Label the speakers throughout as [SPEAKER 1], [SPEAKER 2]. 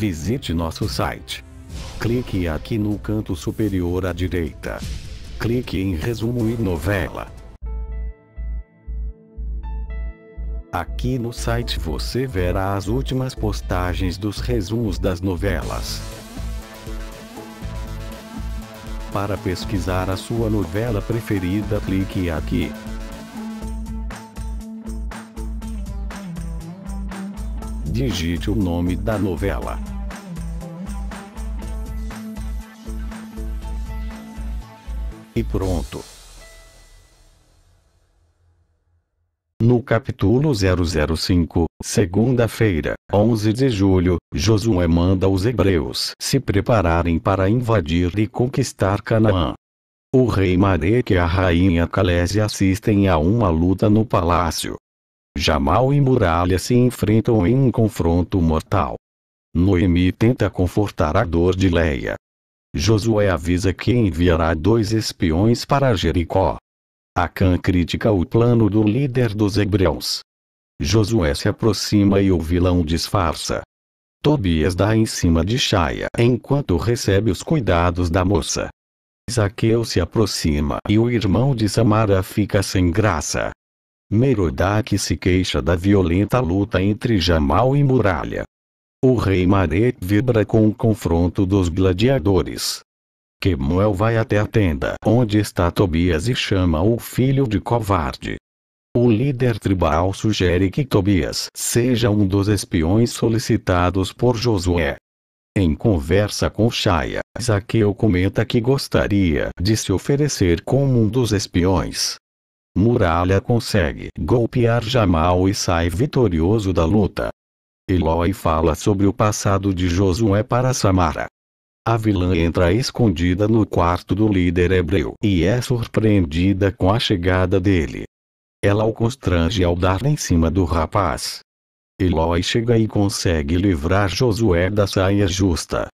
[SPEAKER 1] Visite nosso site. Clique aqui no canto superior à direita. Clique em resumo e novela. Aqui no site você verá as últimas postagens dos resumos das novelas. Para pesquisar a sua novela preferida clique aqui. Digite o nome da novela. e pronto. No capítulo 005, segunda-feira, 11 de julho, Josué manda os hebreus se prepararem para invadir e conquistar Canaã. O rei Marek e a rainha Calésia assistem a uma luta no palácio. Jamal e Muralha se enfrentam em um confronto mortal. Noemi tenta confortar a dor de Leia, Josué avisa que enviará dois espiões para Jericó. Acã critica o plano do líder dos hebreus. Josué se aproxima e o vilão disfarça. Tobias dá em cima de Chaia enquanto recebe os cuidados da moça. Zaqueu se aproxima e o irmão de Samara fica sem graça. Merodach se queixa da violenta luta entre Jamal e Muralha. O rei Maré vibra com o confronto dos gladiadores. Quemuel vai até a tenda onde está Tobias e chama o filho de covarde. O líder tribal sugere que Tobias seja um dos espiões solicitados por Josué. Em conversa com Shaia, Zaqueu comenta que gostaria de se oferecer como um dos espiões. Muralha consegue golpear Jamal e sai vitorioso da luta. Eloy fala sobre o passado de Josué para Samara. A vilã entra escondida no quarto do líder hebreu e é surpreendida com a chegada dele. Ela o constrange ao dar em cima do rapaz. Eloy chega e consegue livrar Josué da saia justa.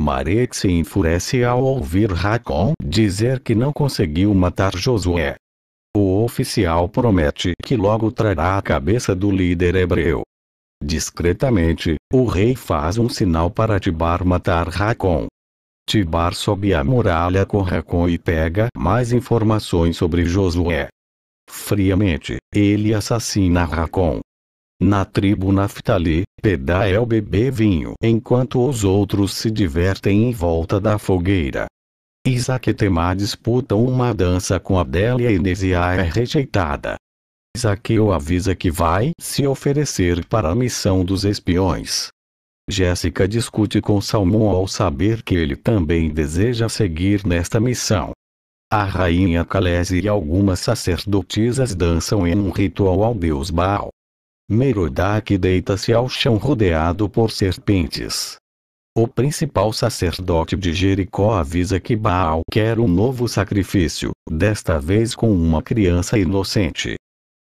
[SPEAKER 1] Marek se enfurece ao ouvir Racon dizer que não conseguiu matar Josué. O oficial promete que logo trará a cabeça do líder hebreu. Discretamente, o rei faz um sinal para Tibar matar Racon. Tibar sobe a muralha com Racon e pega mais informações sobre Josué. Friamente, ele assassina Racon. Na tribo Naftali, Pedael bebê vinho enquanto os outros se divertem em volta da fogueira. Isaac e Temá disputam uma dança com Adélia e Neziá é rejeitada. Zaqueu avisa que vai se oferecer para a missão dos espiões. Jéssica discute com Salmão ao saber que ele também deseja seguir nesta missão. A rainha Kalese e algumas sacerdotisas dançam em um ritual ao deus Baal. Merodach deita-se ao chão rodeado por serpentes. O principal sacerdote de Jericó avisa que Baal quer um novo sacrifício, desta vez com uma criança inocente.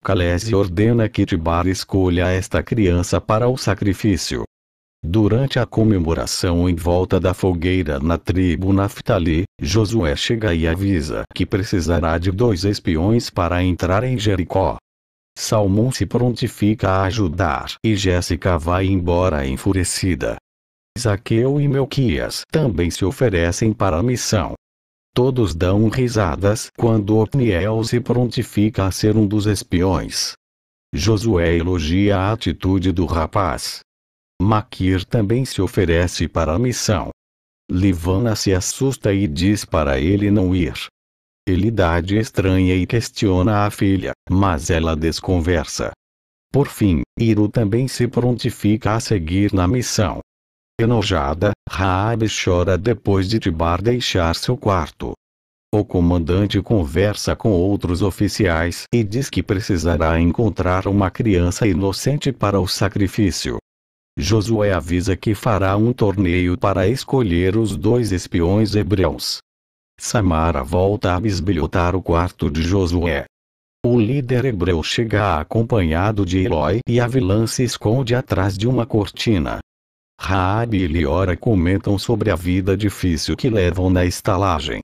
[SPEAKER 1] Kalesi ordena que Tibar escolha esta criança para o sacrifício. Durante a comemoração em volta da fogueira na tribo Naftali, Josué chega e avisa que precisará de dois espiões para entrar em Jericó. Salmão se prontifica a ajudar e Jéssica vai embora enfurecida. Zaqueu e Melquias também se oferecem para a missão. Todos dão risadas quando Otniel se prontifica a ser um dos espiões. Josué elogia a atitude do rapaz. Maquir também se oferece para a missão. Livana se assusta e diz para ele não ir. Ele dá de estranha e questiona a filha, mas ela desconversa. Por fim, Iru também se prontifica a seguir na missão. Enojada, Raabe chora depois de Tibar deixar seu quarto. O comandante conversa com outros oficiais e diz que precisará encontrar uma criança inocente para o sacrifício. Josué avisa que fará um torneio para escolher os dois espiões hebreus. Samara volta a bisbilhotar o quarto de Josué. O líder hebreu chega acompanhado de Eloy e a vilã se esconde atrás de uma cortina. Raab e Liora comentam sobre a vida difícil que levam na estalagem.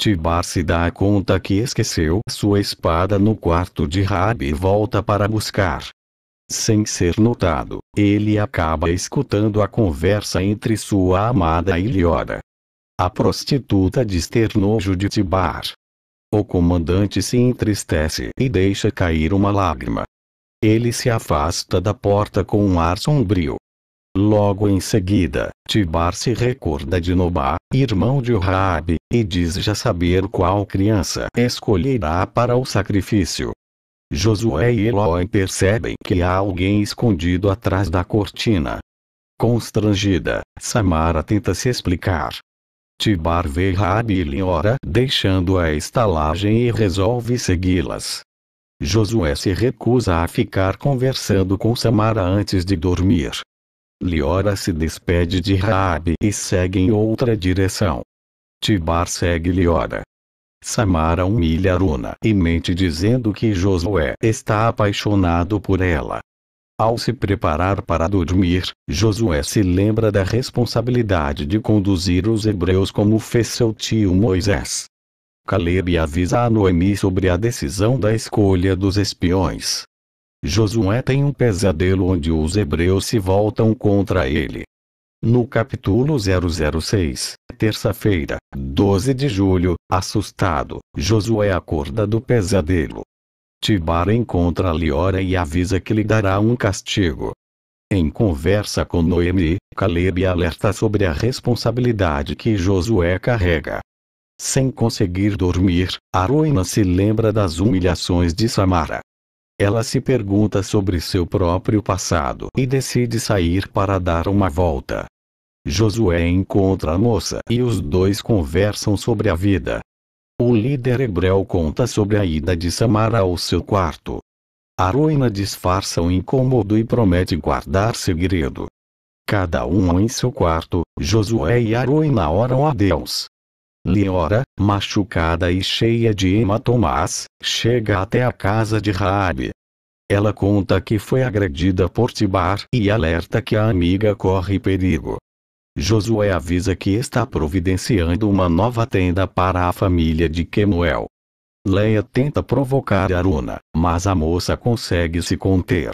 [SPEAKER 1] Tibar se dá conta que esqueceu sua espada no quarto de Raab e volta para buscar. Sem ser notado, ele acaba escutando a conversa entre sua amada e Liora. A prostituta diz ter nojo de Tibar. O comandante se entristece e deixa cair uma lágrima. Ele se afasta da porta com um ar sombrio, Logo em seguida, Tibar se recorda de Nobá, irmão de Raab, e diz já saber qual criança escolherá para o sacrifício. Josué e Eloy percebem que há alguém escondido atrás da cortina. Constrangida, Samara tenta se explicar. Tibar vê Raab e Linora deixando a estalagem e resolve segui-las. Josué se recusa a ficar conversando com Samara antes de dormir, Liora se despede de Raabe e segue em outra direção. Tibar segue Liora. Samara humilha Aruna e mente dizendo que Josué está apaixonado por ela. Ao se preparar para dormir, Josué se lembra da responsabilidade de conduzir os hebreus como fez seu tio Moisés. Caleb avisa a Noemi sobre a decisão da escolha dos espiões. Josué tem um pesadelo onde os hebreus se voltam contra ele. No capítulo 006, terça-feira, 12 de julho, assustado, Josué acorda do pesadelo. Tibar encontra Liora e avisa que lhe dará um castigo. Em conversa com Noemi, Caleb alerta sobre a responsabilidade que Josué carrega. Sem conseguir dormir, Aruina se lembra das humilhações de Samara, ela se pergunta sobre seu próprio passado e decide sair para dar uma volta. Josué encontra a moça e os dois conversam sobre a vida. O líder hebreu conta sobre a ida de Samara ao seu quarto. A ruína disfarça o incômodo e promete guardar segredo. Cada um em seu quarto, Josué e Aruina oram a Deus, Liora, machucada e cheia de hematomas, chega até a casa de Raabe. Ela conta que foi agredida por Tibar e alerta que a amiga corre perigo. Josué avisa que está providenciando uma nova tenda para a família de Kemuel. Leia tenta provocar Aruna, mas a moça consegue se conter.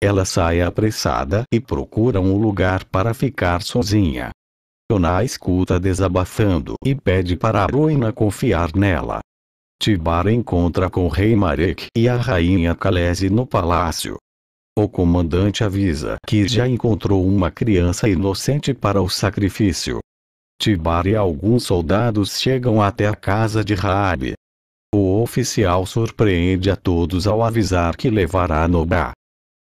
[SPEAKER 1] Ela sai apressada e procura um lugar para ficar sozinha. Yona escuta desabafando e pede para Aruna confiar nela. Tibar encontra com o rei Marek e a rainha Kalese no palácio. O comandante avisa que já encontrou uma criança inocente para o sacrifício. Tibar e alguns soldados chegam até a casa de Raab. O oficial surpreende a todos ao avisar que levará Nobá.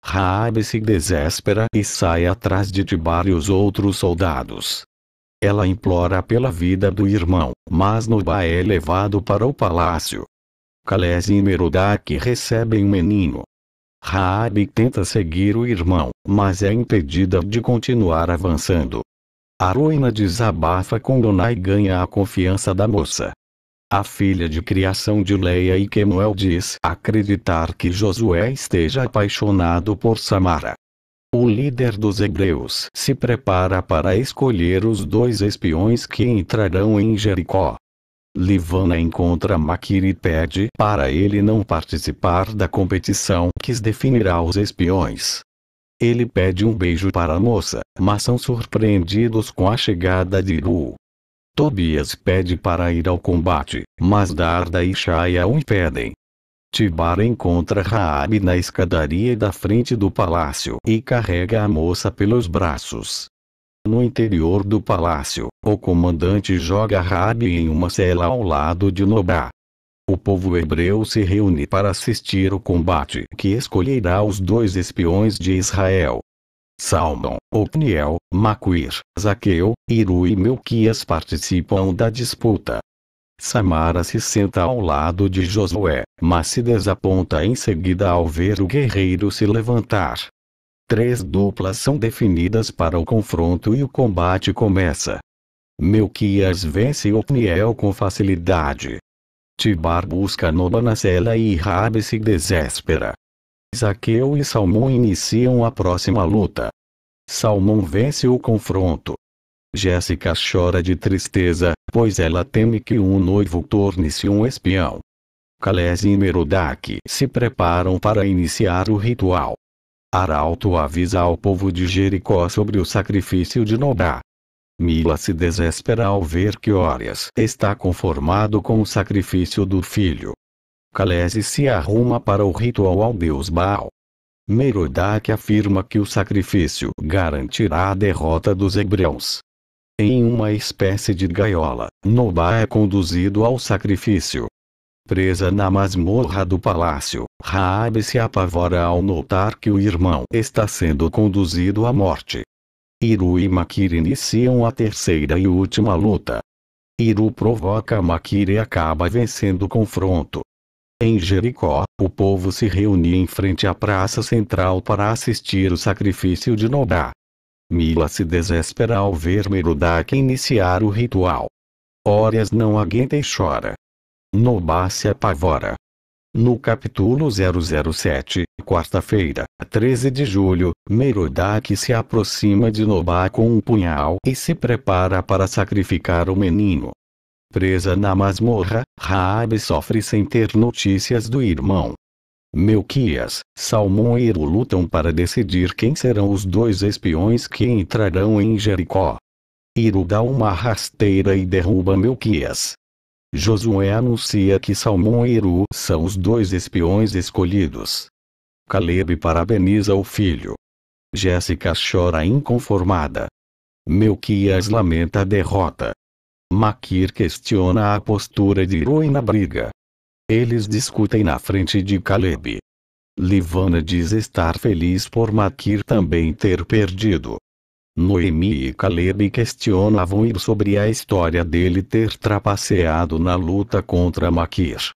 [SPEAKER 1] Raab se desespera e sai atrás de Tibar e os outros soldados. Ela implora pela vida do irmão, mas Nobá é levado para o palácio. Calés e Merodach recebem o menino. Raabe tenta seguir o irmão, mas é impedida de continuar avançando. A ruína desabafa com Dona e ganha a confiança da moça. A filha de criação de Leia e Kemuel diz acreditar que Josué esteja apaixonado por Samara. O líder dos hebreus se prepara para escolher os dois espiões que entrarão em Jericó. Livana encontra Maquir e pede para ele não participar da competição que definirá os espiões. Ele pede um beijo para a moça, mas são surpreendidos com a chegada de Iru. Tobias pede para ir ao combate, mas Darda e Shaya o impedem. Tibara encontra Raabe na escadaria da frente do palácio e carrega a moça pelos braços. No interior do palácio, o comandante joga Raabe em uma cela ao lado de Nobá. O povo hebreu se reúne para assistir o combate que escolherá os dois espiões de Israel. Salmão, Opniel, Maquir, Zaqueu, Iru e Melquias participam da disputa. Samara se senta ao lado de Josué, mas se desaponta em seguida ao ver o guerreiro se levantar. Três duplas são definidas para o confronto e o combate começa. Melquias vence Opniel com facilidade. Tibar busca Noba na cela e Rabi se desespera. Zaqueu e Salmão iniciam a próxima luta. Salmão vence o confronto, Jéssica chora de tristeza, pois ela teme que um noivo torne-se um espião. Kales e Merodach se preparam para iniciar o ritual. Arauto avisa ao povo de Jericó sobre o sacrifício de Nodá. Mila se desespera ao ver que Orias está conformado com o sacrifício do filho. Kales se arruma para o ritual ao deus Baal. Merodach afirma que o sacrifício garantirá a derrota dos hebreus em uma espécie de gaiola, Nobá é conduzido ao sacrifício. Presa na masmorra do palácio, Raabe se apavora ao notar que o irmão está sendo conduzido à morte. Iru e Makir iniciam a terceira e última luta. Iru provoca Makir e acaba vencendo o confronto. Em Jericó, o povo se reúne em frente à praça central para assistir o sacrifício de Nodá. Mila se desespera ao ver Merodach iniciar o ritual. Horas não aguenta e chora. Nobá se apavora. No capítulo 007, quarta-feira, 13 de julho, Merodach se aproxima de Nobá com um punhal e se prepara para sacrificar o menino. Presa na masmorra, Raab sofre sem ter notícias do irmão. Melquias, Eru lutam para decidir quem serão os dois espiões que entrarão em Jericó. Eru dá uma rasteira e derruba Melquias. Josué anuncia que Salmão e Eru são os dois espiões escolhidos. Caleb parabeniza o filho. Jéssica chora inconformada. Melquias lamenta a derrota. Maquir questiona a postura de Iru na briga. Eles discutem na frente de Caleb. Livana diz estar feliz por Maquir também ter perdido. Noemi e Caleb questionavam Ir sobre a história dele ter trapaceado na luta contra Maquir.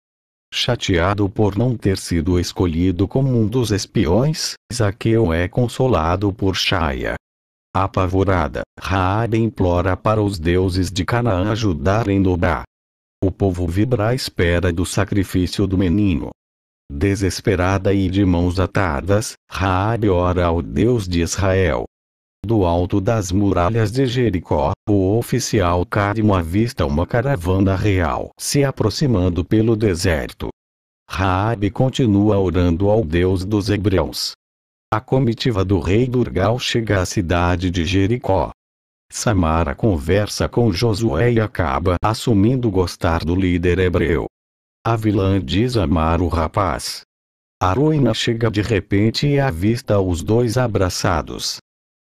[SPEAKER 1] Chateado por não ter sido escolhido como um dos espiões, Zaqueu é consolado por Shaia. Apavorada, Raab implora para os deuses de Canaã ajudarem Dobá. O povo vibra à espera do sacrifício do menino. Desesperada e de mãos atadas, Raabe ora ao Deus de Israel. Do alto das muralhas de Jericó, o oficial Cadmo avista uma caravana real se aproximando pelo deserto. Raabe continua orando ao Deus dos Hebreus. A comitiva do rei Durgal chega à cidade de Jericó. Samara conversa com Josué e acaba assumindo gostar do líder hebreu. A vilã diz amar o rapaz. Aroina chega de repente e avista os dois abraçados.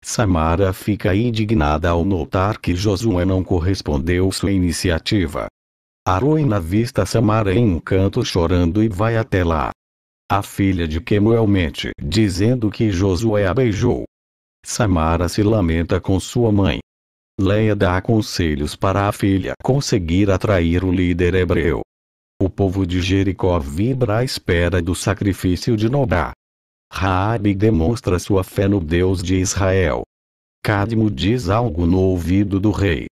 [SPEAKER 1] Samara fica indignada ao notar que Josué não correspondeu sua iniciativa. Aroina avista Samara em um canto chorando e vai até lá. A filha de Kemuel mente, dizendo que Josué a beijou. Samara se lamenta com sua mãe. Leia dá conselhos para a filha conseguir atrair o líder hebreu. O povo de Jericó vibra à espera do sacrifício de Nodá. Raabe demonstra sua fé no Deus de Israel. Cadmo diz algo no ouvido do rei.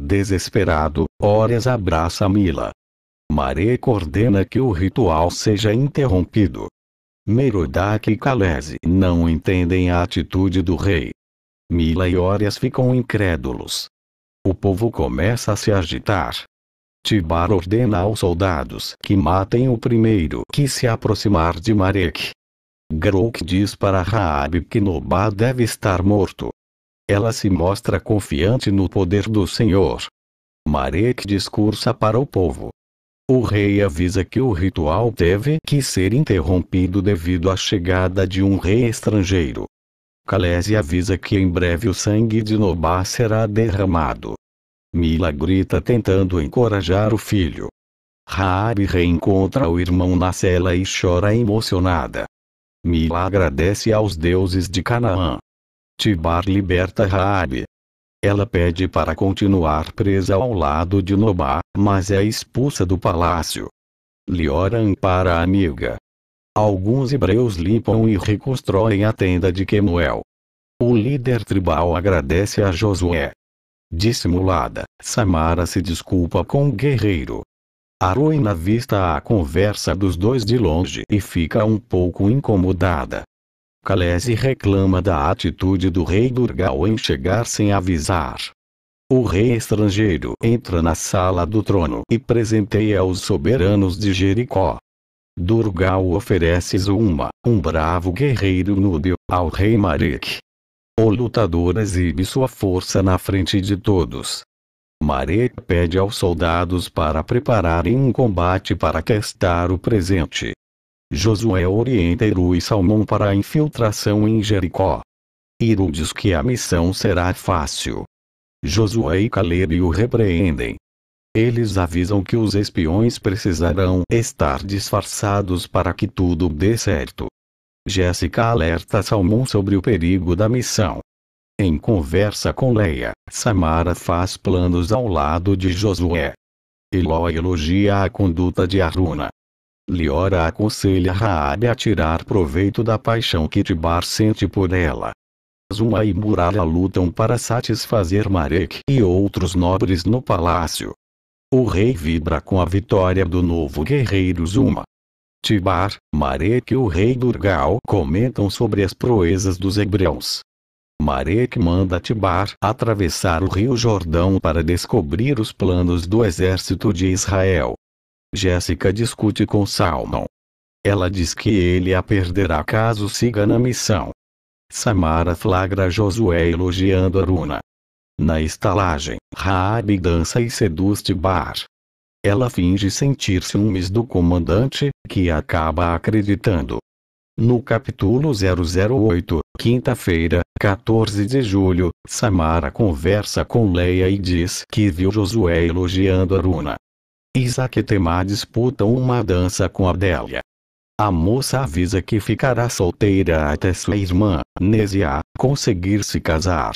[SPEAKER 1] Desesperado, Ores abraça Mila. Mare ordena que o ritual seja interrompido. Merodach e Calese não entendem a atitude do rei. Mila e Órias ficam incrédulos. O povo começa a se agitar. Tibar ordena aos soldados que matem o primeiro que se aproximar de Marek. Grok diz para Raab que Nobá deve estar morto. Ela se mostra confiante no poder do Senhor. Marek discursa para o povo o rei avisa que o ritual teve que ser interrompido devido à chegada de um rei estrangeiro. Calese avisa que em breve o sangue de Nobá será derramado. Mila grita tentando encorajar o filho. Raabe reencontra o irmão na cela e chora emocionada. Mila agradece aos deuses de Canaã. Tibar liberta Raabe. Ela pede para continuar presa ao lado de Nobá, mas é expulsa do palácio. Liora para a amiga. Alguns hebreus limpam e reconstroem a tenda de Quemuel. O líder tribal agradece a Josué. Dissimulada, Samara se desculpa com o guerreiro. Aruin vista a conversa dos dois de longe e fica um pouco incomodada, Kalesi reclama da atitude do rei Durgal em chegar sem avisar. O rei estrangeiro entra na sala do trono e presenteia os soberanos de Jericó. Durgal oferece Zuma, um bravo guerreiro núbio, ao rei Marek. O lutador exibe sua força na frente de todos. Marek pede aos soldados para prepararem um combate para testar o presente, Josué orienta Eru e Salmão para a infiltração em Jericó. Iru diz que a missão será fácil. Josué e Caleb o repreendem. Eles avisam que os espiões precisarão estar disfarçados para que tudo dê certo. Jéssica alerta Salmão sobre o perigo da missão. Em conversa com Leia, Samara faz planos ao lado de Josué. Eló elogia a conduta de Aruna. Liora aconselha Raabe a tirar proveito da paixão que Tibar sente por ela. Zuma e Muralha lutam para satisfazer Marek e outros nobres no palácio. O rei vibra com a vitória do novo guerreiro Zuma. Tibar, Marek e o rei Durgal comentam sobre as proezas dos hebreus. Marek manda Tibar atravessar o rio Jordão para descobrir os planos do exército de Israel. Jessica discute com Salmon. Ela diz que ele a perderá caso siga na missão. Samara flagra Josué elogiando Aruna. Na estalagem, Raab dança e seduz Tibar. Ela finge sentir ciúmes do comandante, que acaba acreditando. No capítulo 008, quinta-feira, 14 de julho, Samara conversa com Leia e diz que viu Josué elogiando Aruna. Isaac e Temá disputam uma dança com Adélia. A moça avisa que ficará solteira até sua irmã, Nesea conseguir se casar.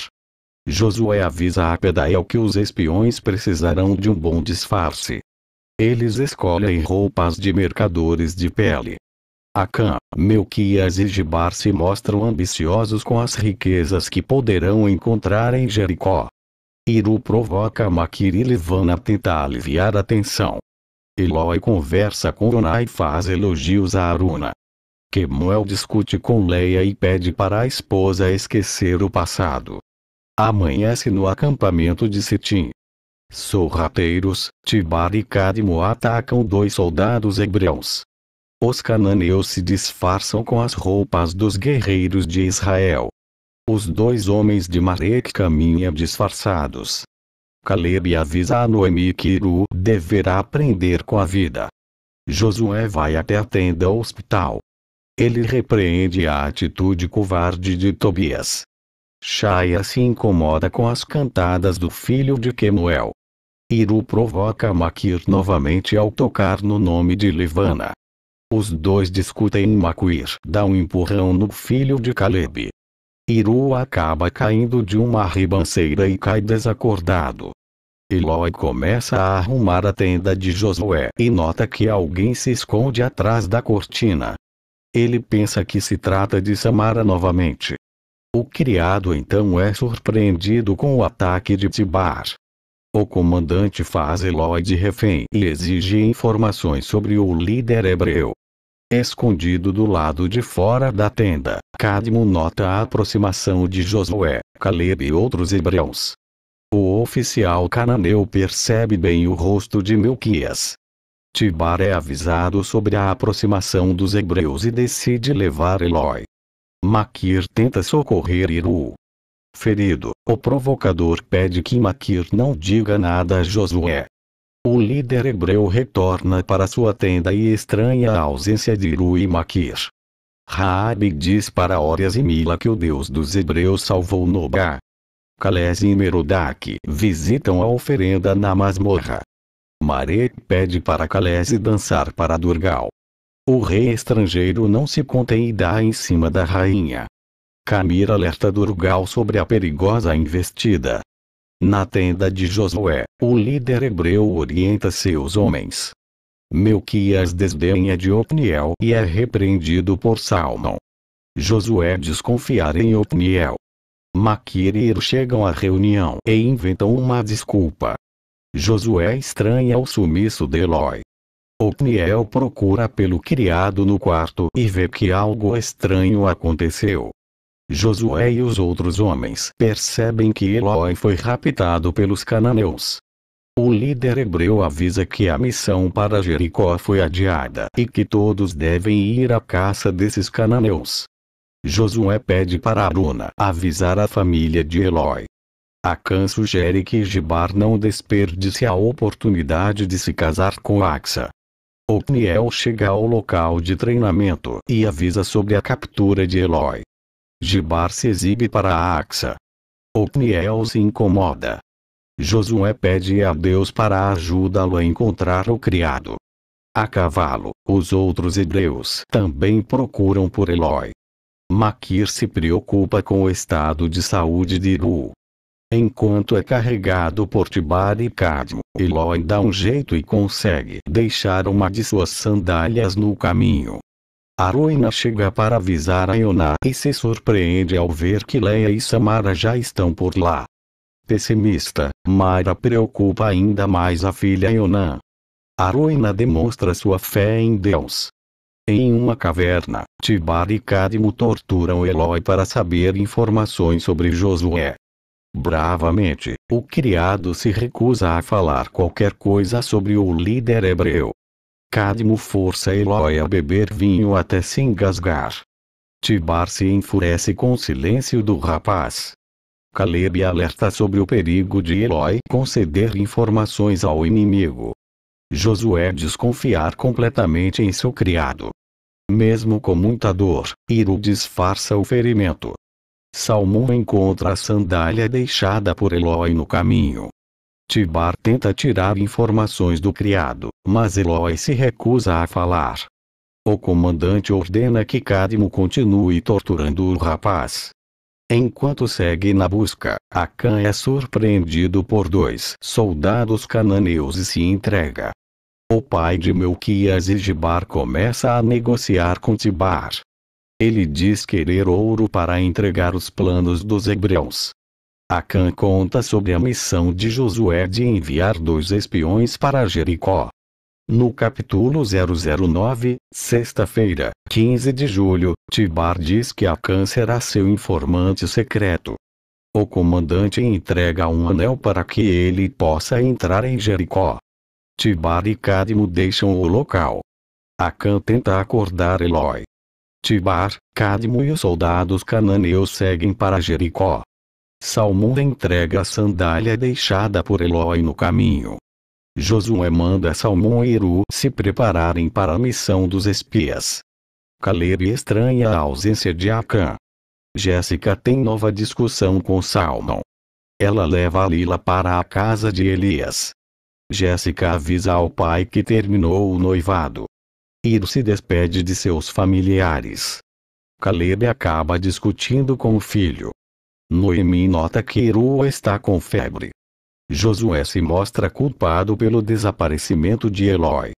[SPEAKER 1] Josué avisa a Pedael que os espiões precisarão de um bom disfarce. Eles escolhem roupas de mercadores de pele. Acã, Melquias e Gibar se mostram ambiciosos com as riquezas que poderão encontrar em Jericó, Iru provoca Makiri levando a tentar aliviar a tensão. Eloy conversa com Ona e faz elogios a Aruna. Kemuel discute com Leia e pede para a esposa esquecer o passado. Amanhece no acampamento de Sitim. Sorrateiros, Tibar e Kadmo atacam dois soldados hebreus. Os cananeus se disfarçam com as roupas dos guerreiros de Israel. Os dois homens de Marek caminham disfarçados. Caleb avisa a Noemi que Iru deverá aprender com a vida. Josué vai até a tenda hospital. Ele repreende a atitude covarde de Tobias. Shaya se incomoda com as cantadas do filho de Kemuel. Iru provoca Maquir novamente ao tocar no nome de Levana. Os dois discutem e Maquir dá um empurrão no filho de Caleb. Iru acaba caindo de uma ribanceira e cai desacordado. Eloy começa a arrumar a tenda de Josué e nota que alguém se esconde atrás da cortina. Ele pensa que se trata de Samara novamente. O criado então é surpreendido com o ataque de Tibar. O comandante faz Eloy de refém e exige informações sobre o líder hebreu escondido do lado de fora da tenda, Cadmo nota a aproximação de Josué, Caleb e outros hebreus. O oficial cananeu percebe bem o rosto de Melquias. Tibar é avisado sobre a aproximação dos hebreus e decide levar Eloi. Maquir tenta socorrer Iru. Ferido, o provocador pede que Maquir não diga nada a Josué. O líder hebreu retorna para sua tenda e estranha a ausência de Iru e Maquir. Raabe diz para Órias e Mila que o Deus dos hebreus salvou Nobá. Kales e Merodach visitam a oferenda na masmorra. Mare pede para Kales dançar para Durgal. O rei estrangeiro não se contém e dá em cima da rainha. Camir alerta Durgal sobre a perigosa investida. Na tenda de Josué, o líder hebreu orienta seus homens. Melquias desdenha de Otniel e é repreendido por Salmão. Josué desconfiar em Otniel. Ir chegam à reunião e inventam uma desculpa. Josué estranha o sumiço de Eloy. Otniel procura pelo criado no quarto e vê que algo estranho aconteceu. Josué e os outros homens percebem que Eloi foi raptado pelos cananeus. O líder hebreu avisa que a missão para Jericó foi adiada e que todos devem ir à caça desses cananeus. Josué pede para Aruna avisar a família de Eloi. Acã sugere que Gibar não desperdice a oportunidade de se casar com Axa. Otniel chega ao local de treinamento e avisa sobre a captura de Eloi. Gibar se exibe para a Axa. Otniel se incomoda. Josué pede a Deus para ajudá-lo a encontrar o criado. A cavalo, os outros hebreus também procuram por Eloy. Maquir se preocupa com o estado de saúde de Iru. Enquanto é carregado por Tibar e Cadmo, Eloy dá um jeito e consegue deixar uma de suas sandálias no caminho. Arruina chega para avisar a Yona e se surpreende ao ver que Leia e Samara já estão por lá. Pessimista, Mara preocupa ainda mais a filha Yona. Arruina demonstra sua fé em Deus. Em uma caverna, Tibar e Cadmo torturam Eloy para saber informações sobre Josué. Bravamente, o criado se recusa a falar qualquer coisa sobre o líder hebreu. Cadmo força Eloy a beber vinho até se engasgar. Tibar se enfurece com o silêncio do rapaz. Caleb alerta sobre o perigo de Eloy conceder informações ao inimigo. Josué desconfiar completamente em seu criado. Mesmo com muita dor, Iru disfarça o ferimento. Salmão encontra a sandália deixada por Eloy no caminho, Tibar tenta tirar informações do criado, mas Eloy se recusa a falar. O comandante ordena que Cadmo continue torturando o rapaz. Enquanto segue na busca, Akan é surpreendido por dois soldados cananeus e se entrega. O pai de Melquias e Gibar começa a negociar com Tibar. Ele diz querer ouro para entregar os planos dos hebreus, Acã conta sobre a missão de Josué de enviar dois espiões para Jericó. No capítulo 009, sexta-feira, 15 de julho, Tibar diz que Acã será seu informante secreto. O comandante entrega um anel para que ele possa entrar em Jericó. Tibar e Cadmo deixam o local. Acã tenta acordar Eloy. Tibar, Cadmo e os soldados cananeus seguem para Jericó. Salmão entrega a sandália deixada por Eloi no caminho. Josué manda Salmão e Eru se prepararem para a missão dos espias. Caleb estranha a ausência de Akan. Jéssica tem nova discussão com Salmão. Ela leva Lila para a casa de Elias. Jéssica avisa ao pai que terminou o noivado. Iro se despede de seus familiares. Caleb acaba discutindo com o filho. Noemi nota que Eroa está com febre. Josué se mostra culpado pelo desaparecimento de Eloy.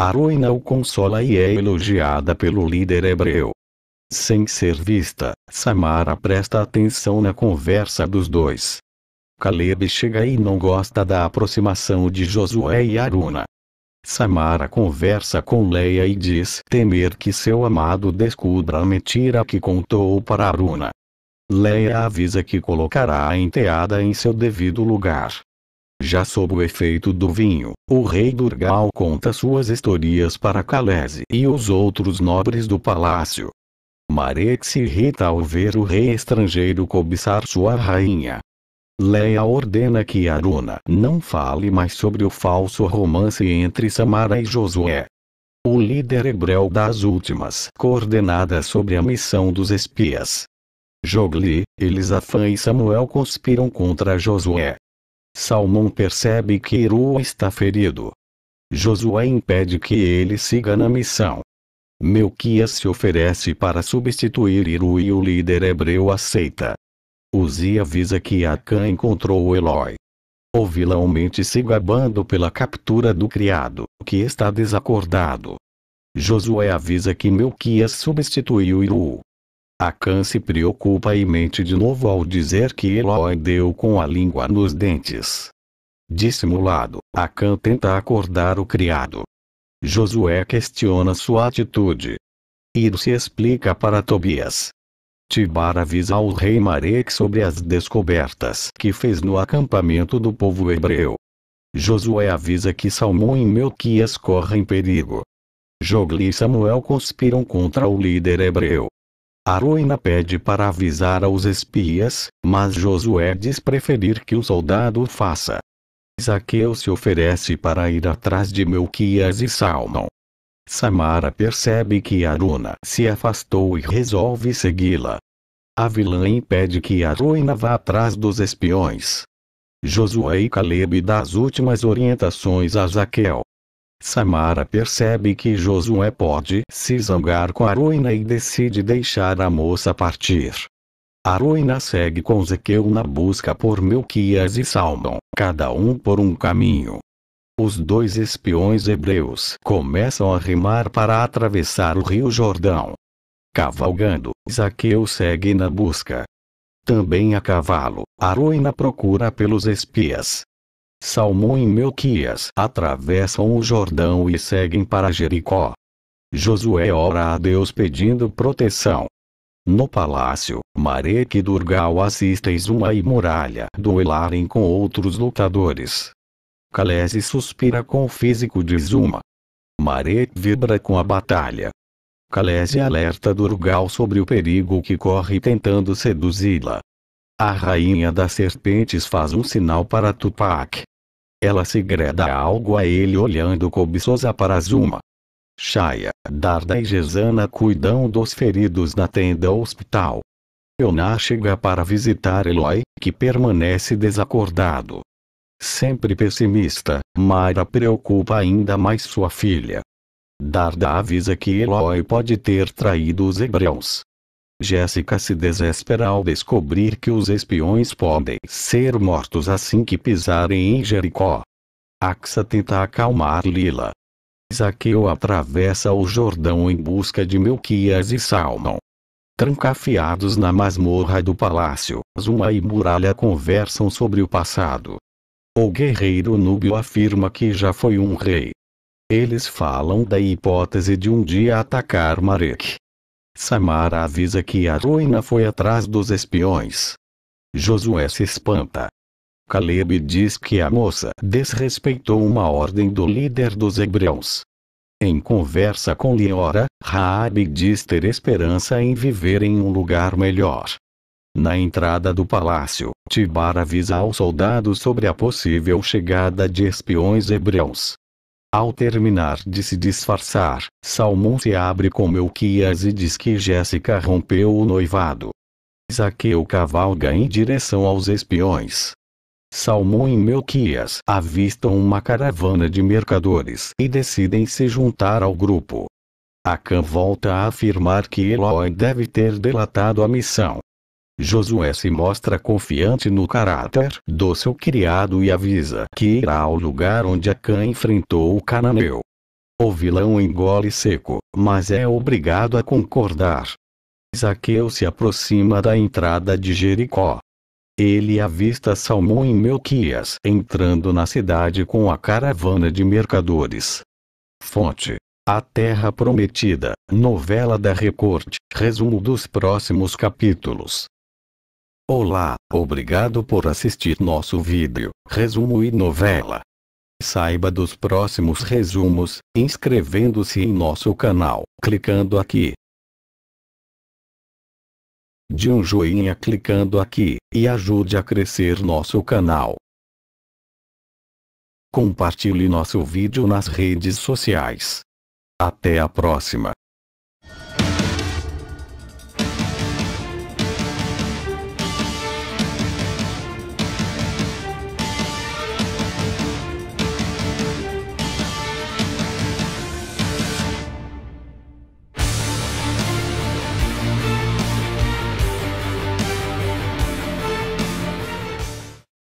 [SPEAKER 1] Aroina o consola e é elogiada pelo líder hebreu. Sem ser vista, Samara presta atenção na conversa dos dois. Caleb chega e não gosta da aproximação de Josué e Aruna. Samara conversa com Leia e diz temer que seu amado descubra a mentira que contou para Aruna. Leia avisa que colocará a enteada em seu devido lugar. Já sob o efeito do vinho, o rei Durgal conta suas histórias para Kalese e os outros nobres do palácio. Marek se irrita ao ver o rei estrangeiro cobiçar sua rainha. Leia ordena que Aruna não fale mais sobre o falso romance entre Samara e Josué. O líder hebreu das últimas coordenadas sobre a missão dos espias Jogli, Elisafã e Samuel conspiram contra Josué. Salmão percebe que Iru está ferido. Josué impede que ele siga na missão. Melquias se oferece para substituir Iru e o líder hebreu aceita. Uzi avisa que Acã encontrou Eloi. O vilão mente se gabando pela captura do criado, que está desacordado. Josué avisa que Melquias substituiu Iru. Akan se preocupa e mente de novo ao dizer que Eloy deu com a língua nos dentes. Dissimulado, Akan tenta acordar o criado. Josué questiona sua atitude. Iro se explica para Tobias. Tibar avisa ao rei Marek sobre as descobertas que fez no acampamento do povo hebreu. Josué avisa que Salmão e Melquias correm perigo. Jogli e Samuel conspiram contra o líder hebreu. Arruina pede para avisar aos espias, mas Josué diz preferir que o soldado o faça. Zaqueu se oferece para ir atrás de Melquias e Salmão. Samara percebe que Aruna se afastou e resolve segui-la. A vilã impede que Aruna vá atrás dos espiões. Josué e Caleb dão as últimas orientações a Zaqueu. Samara percebe que Josué pode se zangar com Aruina e decide deixar a moça partir. Aruina segue com Zequeu na busca por Melquias e Salmon, cada um por um caminho. Os dois espiões hebreus começam a remar para atravessar o rio Jordão. Cavalgando, Zaqueu segue na busca. Também a cavalo, Aruina procura pelos espias, Salmão e Melquias atravessam o Jordão e seguem para Jericó. Josué ora a Deus pedindo proteção. No palácio, Marek e Durgal assistem Zuma e Muralha duelarem com outros lutadores. Kalese suspira com o físico de Zuma. Marek vibra com a batalha. Kalese alerta Durgal sobre o perigo que corre tentando seduzi-la. A rainha das serpentes faz um sinal para Tupac. Ela segreda algo a ele olhando cobiçosa para Zuma. Shaya, Darda e Gesana cuidam dos feridos na tenda hospital. Eoná chega para visitar Eloy, que permanece desacordado. Sempre pessimista, Mara preocupa ainda mais sua filha. Darda avisa que Eloy pode ter traído os hebreus. Jessica se desespera ao descobrir que os espiões podem ser mortos assim que pisarem em Jericó. Axa tenta acalmar Lila. Zaqueu atravessa o Jordão em busca de Melquias e Salmão. Trancafiados na masmorra do palácio, Zuma e Muralha conversam sobre o passado. O guerreiro núbio afirma que já foi um rei. Eles falam da hipótese de um dia atacar Marek, Samara avisa que a ruína foi atrás dos espiões. Josué se espanta. Caleb diz que a moça desrespeitou uma ordem do líder dos hebreus. Em conversa com Liora, Raabe diz ter esperança em viver em um lugar melhor. Na entrada do palácio, Tibar avisa aos soldados sobre a possível chegada de espiões hebreus. Ao terminar de se disfarçar, Salmão se abre com Melquias e diz que Jéssica rompeu o noivado. Zaqueu cavalga em direção aos espiões. Salmão e Melquias avistam uma caravana de mercadores e decidem se juntar ao grupo. Akan volta a afirmar que Eloy deve ter delatado a missão, Josué se mostra confiante no caráter do seu criado e avisa que irá ao lugar onde Acã enfrentou o cananeu. O vilão engole seco, mas é obrigado a concordar. Zaqueu se aproxima da entrada de Jericó. Ele avista Salmão e Melquias entrando na cidade com a caravana de mercadores. Fonte a Terra Prometida, novela da Record, resumo dos próximos capítulos. Olá, obrigado por assistir nosso vídeo, resumo e novela. Saiba dos próximos resumos, inscrevendo-se em nosso canal, clicando aqui. De um joinha clicando aqui, e ajude a crescer nosso canal. Compartilhe nosso vídeo nas redes sociais. Até a próxima!